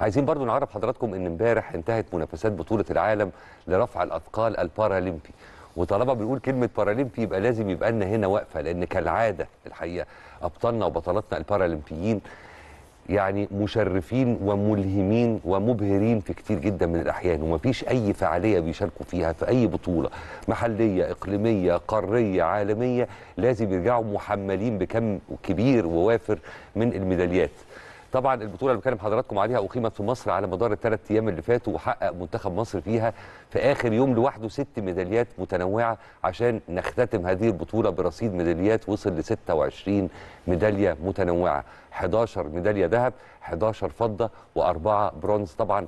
عايزين برضو نعرف حضراتكم ان امبارح انتهت منافسات بطوله العالم لرفع الاثقال الباراليمبي وطالما بنقول كلمه باراليمبي يبقى لازم يبقى لنا هنا واقفه لان كالعاده الحقيقه ابطالنا وبطلاتنا الباراليمبيين يعني مشرفين وملهمين ومبهرين في كتير جدا من الاحيان ومفيش اي فعاليه بيشاركوا فيها في اي بطوله محليه اقليميه قاريه عالميه لازم يرجعوا محملين بكم كبير ووافر من الميداليات طبعا البطوله اللي بكلم حضراتكم عليها اقيمت في مصر على مدار الثلاث ايام اللي فاتوا وحقق منتخب مصر فيها في اخر يوم لوحده ست ميداليات متنوعه عشان نختتم هذه البطوله برصيد ميداليات وصل ل 26 ميداليه متنوعه 11 ميداليه ذهب 11 فضه واربعه برونز طبعا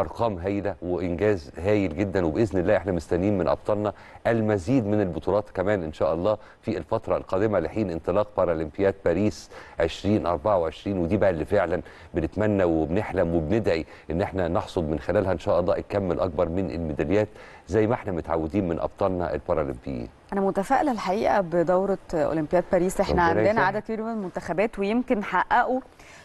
ارقام هايله وانجاز هايل جدا وباذن الله احنا مستنيين من ابطالنا المزيد من البطولات كمان ان شاء الله في الفتره القادمه لحين انطلاق بارالمبياد باريس 2024 ودي بقى اللي فعلا بنتمنى وبنحلم وبندعي ان احنا نحصد من خلالها ان شاء الله الكم الاكبر من الميداليات زي ما احنا متعودين من ابطالنا البارالمبيين انا متفائله الحقيقه بدوره اولمبياد باريس احنا عندنا عدد كبير من المنتخبات ويمكن حققوا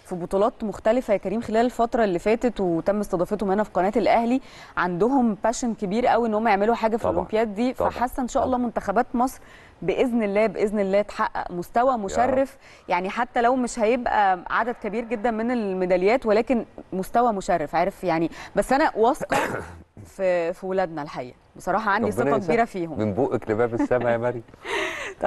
في بطولات مختلفه يا كريم خلال الفتره اللي فاتت وتم استضافتهم هنا في قناه الاهلي عندهم باشن كبير قوي ان هم يعملوا حاجه في الاولمبياد دي فحاسه ان شاء الله منتخبات مصر باذن الله باذن الله تحقق مستوى مشرف يعني حتى لو مش هيبقى عدد كبير جدا من الميداليات ولكن مستوى مشرف عارف يعني بس انا واثقه في في ولادنا الحقيقه بصراحه عندي ثقه كبيره فيهم من بوقك لباب السماء يا مريم